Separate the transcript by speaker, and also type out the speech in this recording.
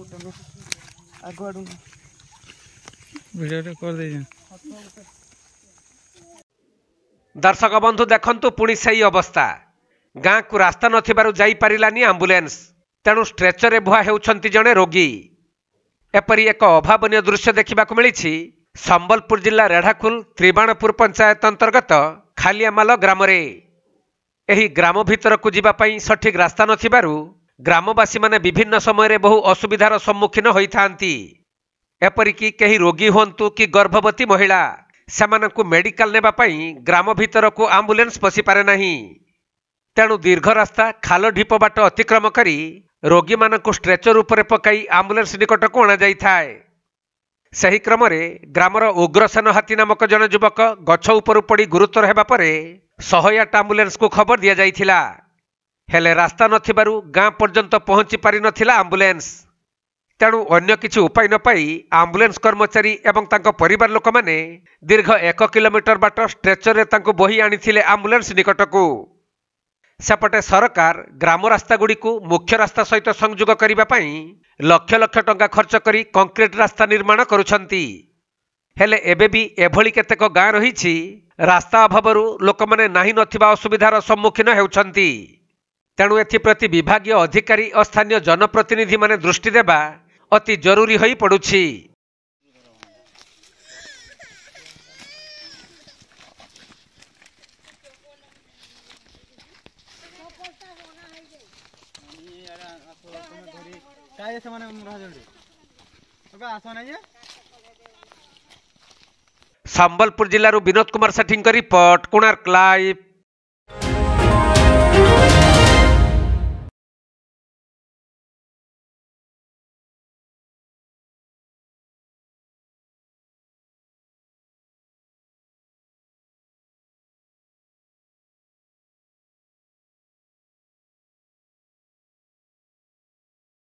Speaker 1: ଗୁଡ଼ନ ଆଗୁଆଡ଼ୁ ଭିଡ଼ିଓଟେ କରିଦେଇଛ ଦର୍ଶକ ବନ୍ଧୁ ଦେଖନ୍ତୁ ପୁଣି ସେଇ ଅବସ୍ଥା ଗାଁକୁ ରାସ୍ତା ନଥିବାରୁ ଯାଇପାରିଲାନି ଆମ୍ବୁଲାନ୍ସ ତେଣୁ ଷ୍ଟ୍ରେଚରରେ ବୁହା ହେଉଛନ୍ତି ଜଣେ ରୋଗୀ ଏପରି ଏକ ଅଭାବନୀୟ ଦୃଶ୍ୟ ଦେଖିବାକୁ ମିଳିଛି ସମ୍ବଲପୁର ଜିଲ୍ଲା ରେଢ଼ାଖୁଲ ତ୍ରିବାଣପୁର ପଞ୍ଚାୟତ ଅନ୍ତର୍ଗତ ଖାଲିଆମାଲ ଗ୍ରାମରେ ଏହି ଗ୍ରାମ ଭିତରକୁ ଯିବା ପାଇଁ ସଠିକ୍ ରାସ୍ତା ନଥିବାରୁ ଗ୍ରାମବାସୀମାନେ ବିଭିନ୍ନ ସମୟରେ ବହୁ ଅସୁବିଧାର ସମ୍ମୁଖୀନ ହୋଇଥାନ୍ତି ଏପରିକି କେହି ରୋଗୀ ହୁଅନ୍ତୁ କି ଗର୍ଭବତୀ ମହିଳା ସେମାନଙ୍କୁ ମେଡିକାଲ ନେବା ପାଇଁ ଗ୍ରାମ ଭିତରକୁ ଆମ୍ବୁଲାନ୍ସ ପଶିପାରେ ନାହିଁ ତେଣୁ ଦୀର୍ଘ ରାସ୍ତା ଖାଲ ଢିପ ବାଟ ଅତିକ୍ରମ କରି ରୋଗୀମାନଙ୍କୁ ଷ୍ଟ୍ରେଚର ଉପରେ ପକାଇ ଆମ୍ବୁଲାନ୍ସ ନିକଟକୁ ଅଣାଯାଇଥାଏ ସେହି କ୍ରମରେ ଗ୍ରାମର ଉଗ୍ରସେନ ହାତୀ ନାମକ ଜଣେ ଯୁବକ ଗଛ ଉପରୁ ପଡ଼ି ଗୁରୁତର ହେବା ପରେ ଶହେ ଆଠ ଆମ୍ବୁଲାନ୍ସକୁ ଖବର ଦିଆଯାଇଥିଲା ହେଲେ ରାସ୍ତା ନଥିବାରୁ ଗାଁ ପର୍ଯ୍ୟନ୍ତ ପହଞ୍ଚି ପାରିନଥିଲା ଆମ୍ବୁଲାନ୍ସ ତେଣୁ ଅନ୍ୟ କିଛି ଉପାୟ ନ ପାଇ ଆମ୍ବୁଲାନ୍ସ କର୍ମଚାରୀ ଏବଂ ତାଙ୍କ ପରିବାର ଲୋକମାନେ ଦୀର୍ଘ ଏକ କିଲୋମିଟର ବାଟ ଷ୍ଟ୍ରେଚରରେ ତାଙ୍କୁ ବୋହି ଆଣିଥିଲେ ଆମ୍ବୁଲାନ୍ସ ନିକଟକୁ ସେପଟେ ସରକାର ଗ୍ରାମ ରାସ୍ତାଗୁଡ଼ିକୁ ମୁଖ୍ୟ ରାସ୍ତା ସହିତ ସଂଯୋଗ କରିବା ପାଇଁ ଲକ୍ଷ ଲକ୍ଷ ଟଙ୍କା ଖର୍ଚ୍ଚ କରି କଂକ୍ରିଟ୍ ରାସ୍ତା ନିର୍ମାଣ କରୁଛନ୍ତି ହେଲେ ଏବେ ବି ଏଭଳି କେତେକ ଗାଁ ରହିଛି ରାସ୍ତା ଅଭାବରୁ ଲୋକମାନେ ନାହିଁ ନଥିବା ଅସୁବିଧାର ସମ୍ମୁଖୀନ ହେଉଛନ୍ତି ତେଣୁ ଏଥିପ୍ରତି ବିଭାଗୀୟ ଅଧିକାରୀ ଓ ସ୍ଥାନୀୟ ଜନପ୍ରତିନିଧିମାନେ ଦୃଷ୍ଟି ଦେବା ଅତି ଜରୁରୀ ହୋଇ ପଡ଼ୁଛି ସମ୍ବଲପୁର ଜିଲ୍ଲାରୁ ବିନୋଦ କୁମାର ସେଠୀଙ୍କ ରିପୋର୍ଟ କୋଣାର୍କ ଲାଇଭ୍